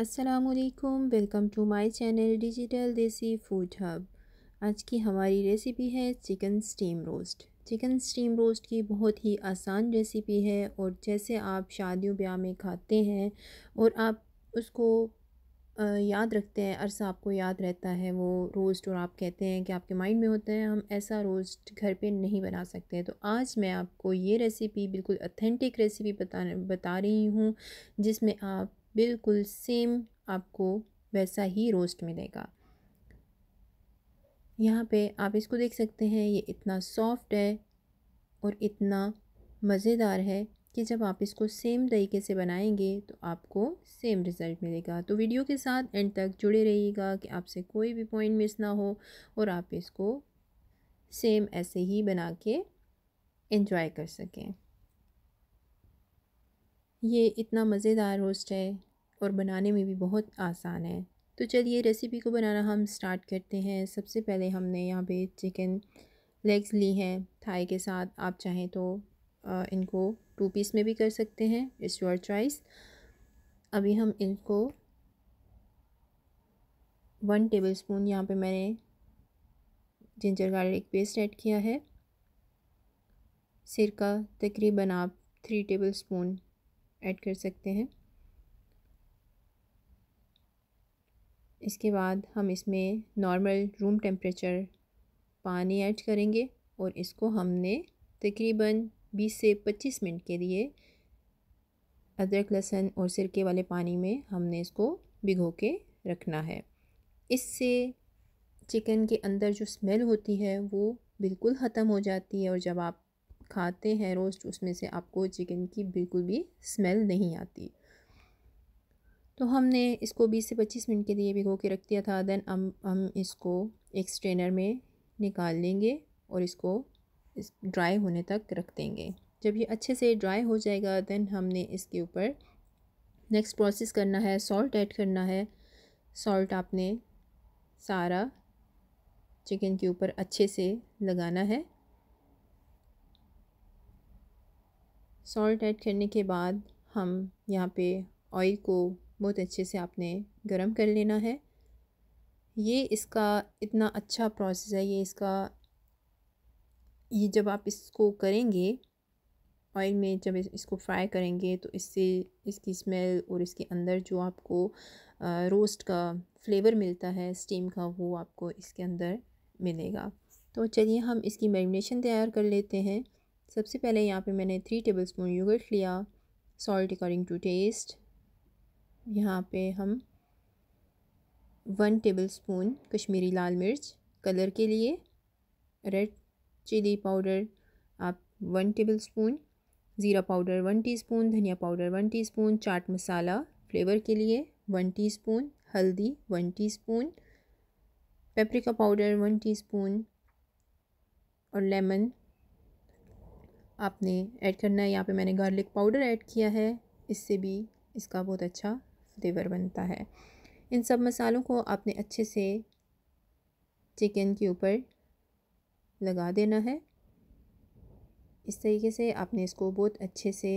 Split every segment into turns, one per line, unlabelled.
असलकुम welcome to my channel digital desi food hub आज की हमारी रेसिपी है chicken steam roast chicken steam roast की बहुत ही आसान रेसिपी है और जैसे आप शादियों ब्याह में खाते हैं और आप उसको याद रखते हैं अरसा आपको याद रहता है वो रोस्ट और आप कहते हैं कि आपके माइंड में होता है हम ऐसा रोस्ट घर पे नहीं बना सकते तो आज मैं आपको ये रेसिपी बिल्कुल अथेंटिक रेसिपी बता बता रही हूँ जिसमें आप बिल्कुल सेम आपको वैसा ही रोस्ट मिलेगा यहाँ पे आप इसको देख सकते हैं ये इतना सॉफ्ट है और इतना मज़ेदार है कि जब आप इसको सेम तरीके से बनाएंगे तो आपको सेम रिज़ल्ट मिलेगा तो वीडियो के साथ एंड तक जुड़े रहिएगा कि आपसे कोई भी पॉइंट मिस ना हो और आप इसको सेम ऐसे ही बना के इन्जॉय कर सकें ये इतना मज़ेदार रोस्ट है और बनाने में भी बहुत आसान है तो चलिए रेसिपी को बनाना हम स्टार्ट करते हैं सबसे पहले हमने यहाँ पे चिकन लेग्स ली हैं थाई के साथ आप चाहें तो इनको टू पीस में भी कर सकते हैं इट्स योर चॉइस अभी हम इनको वन टेबल स्पून यहाँ पर मैंने जिंजर गार्लिक पेस्ट ऐड किया है सिरका तकरीबन आप थ्री टेबल स्पून ऐड कर सकते हैं इसके बाद हम इसमें नॉर्मल रूम टेम्परेचर पानी ऐड करेंगे और इसको हमने तकरीबन 20 से 25 मिनट के लिए अदरक लहसुन और सिरके वाले पानी में हमने इसको भिगो के रखना है इससे चिकन के अंदर जो स्मेल होती है वो बिल्कुल ख़त्म हो जाती है और जब आप खाते हैं रोस्ट तो उसमें से आपको चिकन की बिल्कुल भी स्मेल नहीं आती तो हमने इसको 20 से 25 मिनट के लिए भिगो के रख दिया था देन हम हम इसको एक स्ट्रेनर में निकाल लेंगे और इसको इस ड्राई होने तक रख देंगे जब ये अच्छे से ड्राई हो जाएगा देन हमने इसके ऊपर नेक्स्ट प्रोसेस करना है सॉल्ट ऐड करना है सॉल्ट आपने सारा चिकन के ऊपर अच्छे से लगाना है सॉल्ट ऐड करने के बाद हम यहाँ पे ऑयल को बहुत अच्छे से आपने गरम कर लेना है ये इसका इतना अच्छा प्रोसेस है ये इसका ये जब आप इसको करेंगे ऑयल में जब इसको फ्राई करेंगे तो इससे इसकी स्मेल और इसके अंदर जो आपको रोस्ट का फ्लेवर मिलता है स्टीम का वो आपको इसके अंदर मिलेगा तो चलिए हम इसकी मैरिनेशन तैयार कर लेते हैं सबसे पहले यहाँ पे मैंने थ्री टेबल स्पून योगर्ट लिया सॉल्ट अकॉर्डिंग टू टेस्ट यहाँ पे हम वन टेबल स्पून कश्मीरी लाल मिर्च कलर के लिए रेड चिली पाउडर आप वन टेबल स्पून ज़ीरा पाउडर वन टीस्पून धनिया powder one teaspoon chaat masala flavour के लिए वन टीस्पून हल्दी one teaspoon paprika powder one teaspoon और लेमन आपने ऐड करना है यहाँ पे मैंने गार्लिक पाउडर ऐड किया है इससे भी इसका बहुत अच्छा फ्लेवर बनता है इन सब मसालों को आपने अच्छे से चिकन के ऊपर लगा देना है इस तरीके से आपने इसको बहुत अच्छे से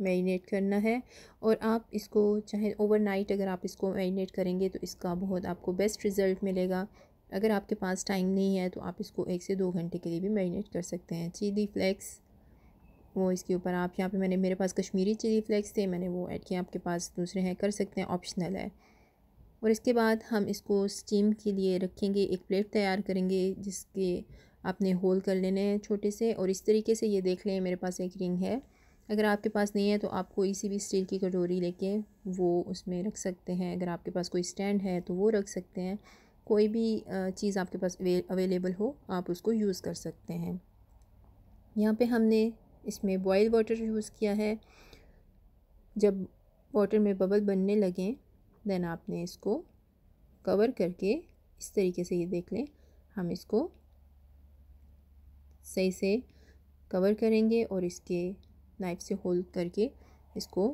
मैरिनेट करना है और आप इसको चाहे ओवरनाइट अगर आप इसको मैरिनेट करेंगे तो इसका बहुत आपको बेस्ट रिज़ल्ट मिलेगा अगर आपके पास टाइम नहीं है तो आप इसको एक से दो घंटे के लिए भी मैरिनेट कर सकते हैं चिली फ्लेक्स वो इसके ऊपर आप यहाँ पे मैंने मेरे पास कश्मीरी चिली फ्लेक्स थे मैंने वो ऐड किया आपके पास दूसरे हैं कर सकते हैं ऑप्शनल है और इसके बाद हम इसको स्टीम के लिए रखेंगे एक प्लेट तैयार करेंगे जिसके आपने होल कर लेने हैं छोटे से और इस तरीके से ये देख लें मेरे पास एक रिंग है अगर आपके पास नहीं है तो आप कोई सी भी स्टील की कटोरी लेके वो उसमें रख सकते हैं अगर आपके पास कोई स्टैंड है तो वो रख सकते हैं कोई भी चीज़ आपके पास अवेलेबल हो आप उसको यूज़ कर सकते हैं यहाँ पे हमने इसमें बॉयल वाटर यूज़ किया है जब वाटर में बबल बनने लगें देन आपने इसको कवर करके इस तरीके से ये देख लें हम इसको सही से कवर करेंगे और इसके नाइफ से होल्ड करके इसको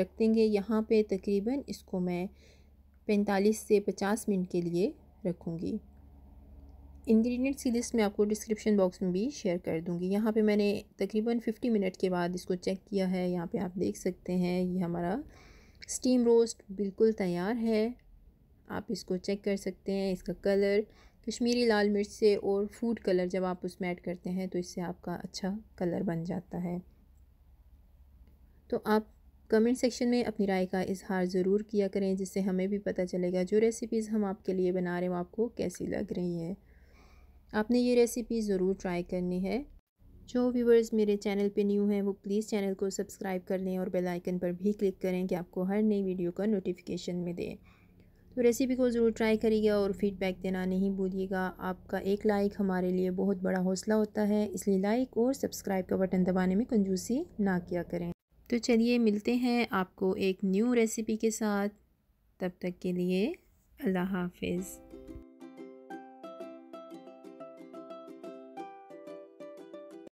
रख देंगे यहाँ पे तकरीबन इसको मैं 45 से 50 मिनट के लिए रखूँगी इंग्रेडिएंट्स की लिस्ट मैं आपको डिस्क्रिप्शन बॉक्स में भी शेयर कर दूँगी यहाँ पे मैंने तकरीबन 50 मिनट के बाद इसको चेक किया है यहाँ पे आप देख सकते हैं ये हमारा स्टीम रोस्ट बिल्कुल तैयार है आप इसको चेक कर सकते हैं इसका कलर कश्मीरी लाल मिर्च से और फूड कलर जब आप उसमें ऐड करते हैं तो इससे आपका अच्छा कलर बन जाता है तो आप कमेंट सेक्शन में अपनी राय का इजहार ज़रूर किया करें जिससे हमें भी पता चलेगा जो रेसिपीज़ हम आपके लिए बना रहे हैं आपको कैसी लग रही है आपने ये रेसिपी ज़रूर ट्राई करनी है जो व्यूवर्स मेरे चैनल पे न्यू हैं वो प्लीज़ चैनल को सब्सक्राइब कर लें और बेल आइकन पर भी क्लिक करें कि आपको हर नई वीडियो का नोटिफिकेशन मिले तो रेसिपी को ज़रूर ट्राई करिएगा और फीडबैक देना नहीं भूलिएगा आपका एक लाइक हमारे लिए बहुत बड़ा हौसला होता है इसलिए लाइक और सब्सक्राइब का बटन दबाने में कंजूसी ना किया करें तो चलिए मिलते हैं आपको एक न्यू रेसिपी के साथ तब तक के लिए अल्लाह हाफिज़